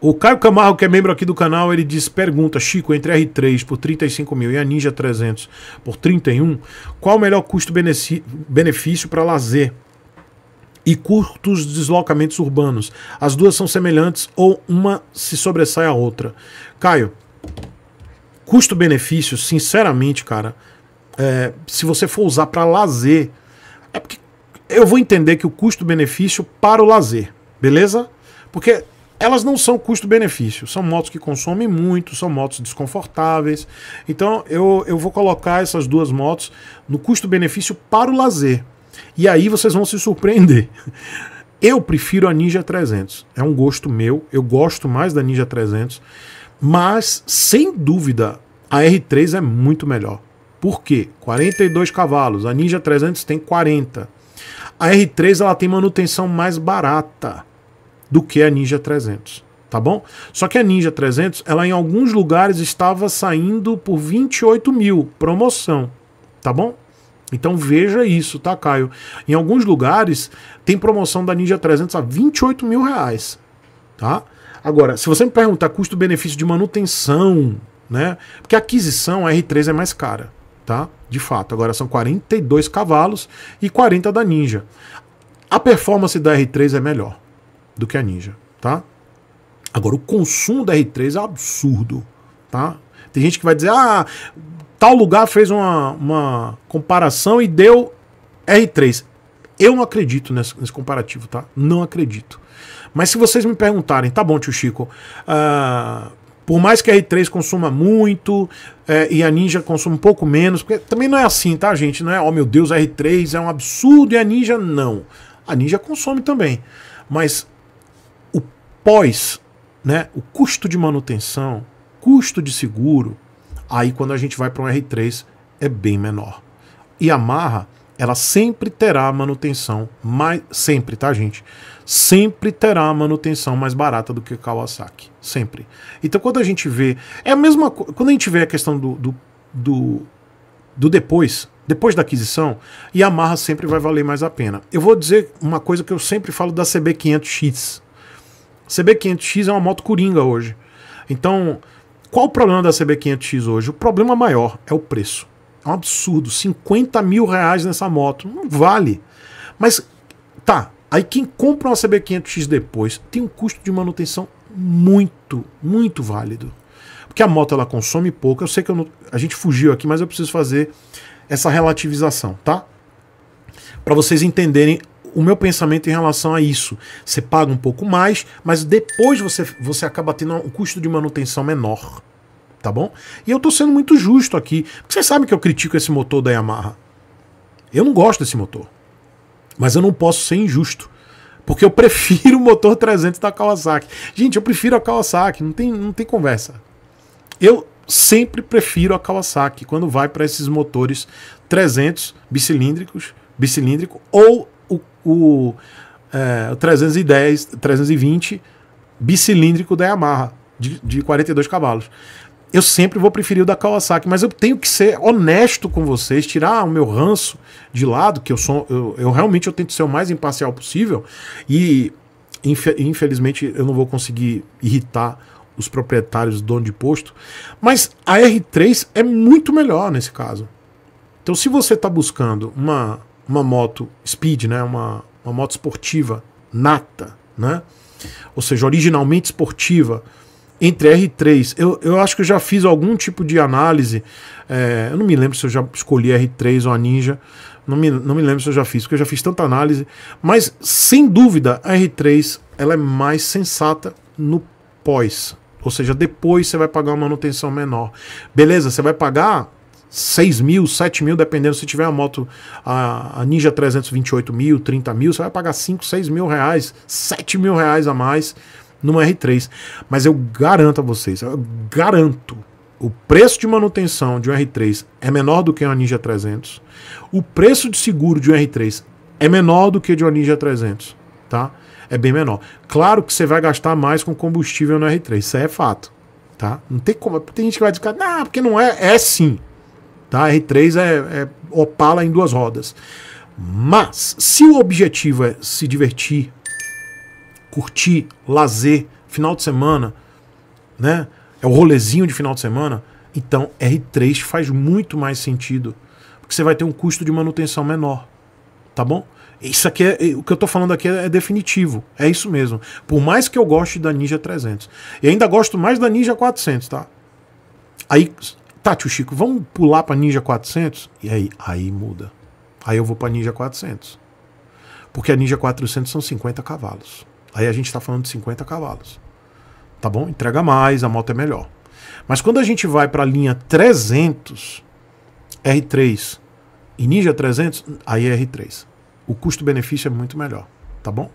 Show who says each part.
Speaker 1: O Caio Camargo, que é membro aqui do canal, ele diz: pergunta, Chico, entre R3 por 35 mil e a Ninja 300 por 31, qual o melhor custo-benefício para lazer? E curtos deslocamentos urbanos. As duas são semelhantes ou uma se sobressai à outra? Caio, custo-benefício, sinceramente, cara, é, se você for usar para lazer, é porque eu vou entender que o custo-benefício para o lazer, beleza? Porque elas não são custo-benefício. São motos que consomem muito, são motos desconfortáveis. Então eu, eu vou colocar essas duas motos no custo-benefício para o lazer. E aí vocês vão se surpreender. Eu prefiro a Ninja 300. É um gosto meu. Eu gosto mais da Ninja 300. Mas, sem dúvida, a R3 é muito melhor. Por quê? 42 cavalos. A Ninja 300 tem 40. A R3 ela tem manutenção mais barata do que a Ninja 300, tá bom? Só que a Ninja 300, ela em alguns lugares estava saindo por 28 mil, promoção, tá bom? Então veja isso, tá, Caio? Em alguns lugares tem promoção da Ninja 300 a 28 mil reais, tá? Agora, se você me perguntar custo-benefício de manutenção, né? Porque a aquisição a R3 é mais cara, tá? De fato. Agora são 42 cavalos e 40 da Ninja. A performance da R3 é melhor do que a Ninja, tá? Agora, o consumo da R3 é absurdo, tá? Tem gente que vai dizer, ah, tal lugar fez uma, uma comparação e deu R3. Eu não acredito nesse, nesse comparativo, tá? Não acredito. Mas se vocês me perguntarem, tá bom, tio Chico, uh, por mais que a R3 consuma muito uh, e a Ninja consuma um pouco menos, porque também não é assim, tá, gente? Não é, oh meu Deus, a R3 é um absurdo e a Ninja não. A Ninja consome também. Mas pós, né, o custo de manutenção, custo de seguro, aí quando a gente vai para um R3 é bem menor. E a Marra, ela sempre terá manutenção mais sempre, tá, gente? Sempre terá manutenção mais barata do que Kawasaki, sempre. Então quando a gente vê, é a mesma quando a gente vê a questão do, do, do, do depois, depois da aquisição, Yamaha sempre vai valer mais a pena. Eu vou dizer uma coisa que eu sempre falo da CB500X, CB500X é uma moto coringa hoje. Então, qual o problema da CB500X hoje? O problema maior é o preço. É um absurdo. 50 mil reais nessa moto. Não vale. Mas, tá. Aí quem compra uma CB500X depois tem um custo de manutenção muito, muito válido. Porque a moto ela consome pouco. Eu sei que eu não, a gente fugiu aqui, mas eu preciso fazer essa relativização, tá? Para vocês entenderem o meu pensamento em relação a isso. Você paga um pouco mais, mas depois você, você acaba tendo um custo de manutenção menor. Tá bom? E eu tô sendo muito justo aqui. Porque vocês sabem que eu critico esse motor da Yamaha. Eu não gosto desse motor. Mas eu não posso ser injusto. Porque eu prefiro o motor 300 da Kawasaki. Gente, eu prefiro a Kawasaki. Não tem, não tem conversa. Eu sempre prefiro a Kawasaki quando vai para esses motores 300 bicilíndricos, bicilíndrico ou o, é, 310, 320 bicilíndrico da Yamaha, de, de 42 cavalos. Eu sempre vou preferir o da Kawasaki, mas eu tenho que ser honesto com vocês, tirar o meu ranço de lado, que eu sou, eu, eu realmente eu tento ser o mais imparcial possível e infelizmente eu não vou conseguir irritar os proprietários, dono de posto, mas a R3 é muito melhor nesse caso. Então, se você está buscando uma uma moto speed, né? uma, uma moto esportiva nata, né? ou seja, originalmente esportiva, entre R3. Eu, eu acho que eu já fiz algum tipo de análise. É, eu não me lembro se eu já escolhi R3 ou a Ninja. Não me, não me lembro se eu já fiz, porque eu já fiz tanta análise. Mas, sem dúvida, a R3 ela é mais sensata no pós. Ou seja, depois você vai pagar uma manutenção menor. Beleza, você vai pagar 6 mil, 7 mil, dependendo se tiver a moto, a, a Ninja 328 mil, 30 mil, você vai pagar 5, 6 mil reais, 7 mil reais a mais numa R3. Mas eu garanto a vocês, eu garanto, o preço de manutenção de um R3 é menor do que uma Ninja 300, o preço de seguro de um R3 é menor do que de uma Ninja 300, tá? É bem menor. Claro que você vai gastar mais com combustível no R3, isso é fato, tá? Não tem como, tem gente que vai dizer, não, ah, porque não é, é sim, Tá? R3 é, é Opala em duas rodas. Mas, se o objetivo é se divertir, curtir, lazer, final de semana, né? É o rolezinho de final de semana, então R3 faz muito mais sentido. Porque você vai ter um custo de manutenção menor. Tá bom? Isso aqui é. O que eu tô falando aqui é, definitivo. É isso mesmo. Por mais que eu goste da Ninja 300. E ainda gosto mais da Ninja 400, tá? Aí Tá, tio Chico, vamos pular para Ninja 400? E aí, aí muda. Aí eu vou para Ninja 400. Porque a Ninja 400 são 50 cavalos. Aí a gente está falando de 50 cavalos. Tá bom? Entrega mais, a moto é melhor. Mas quando a gente vai para a linha 300, R3 e Ninja 300, aí é R3. O custo-benefício é muito melhor, tá bom?